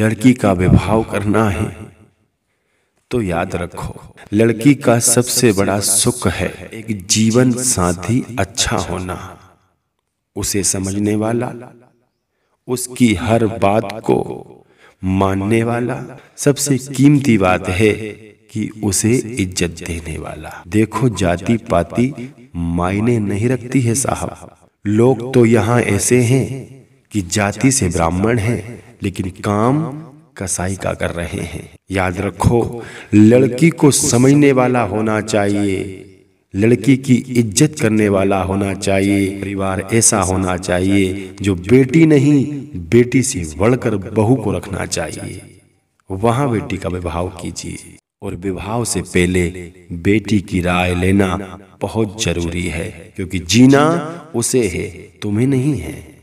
लड़की का विवाह करना है तो याद रखो लड़की का सबसे बड़ा सुख है एक जीवन साथी अच्छा होना उसे समझने वाला उसकी हर बात को मानने वाला सबसे कीमती बात है कि उसे इज्जत देने वाला देखो जाति पाति मायने नहीं रखती है साहब लोग तो यहाँ ऐसे हैं कि जाति से ब्राह्मण हैं लेकिन काम कसाई का कर रहे हैं याद रखो लड़की को समझने वाला होना चाहिए लड़की की इज्जत करने वाला होना चाहिए परिवार ऐसा होना चाहिए जो बेटी नहीं बेटी से बढ़कर बहू को रखना चाहिए वहां बेटी का विवाह कीजिए और विवाह से पहले बेटी की राय लेना बहुत जरूरी है क्योंकि जीना उसे है तुम्हें नहीं है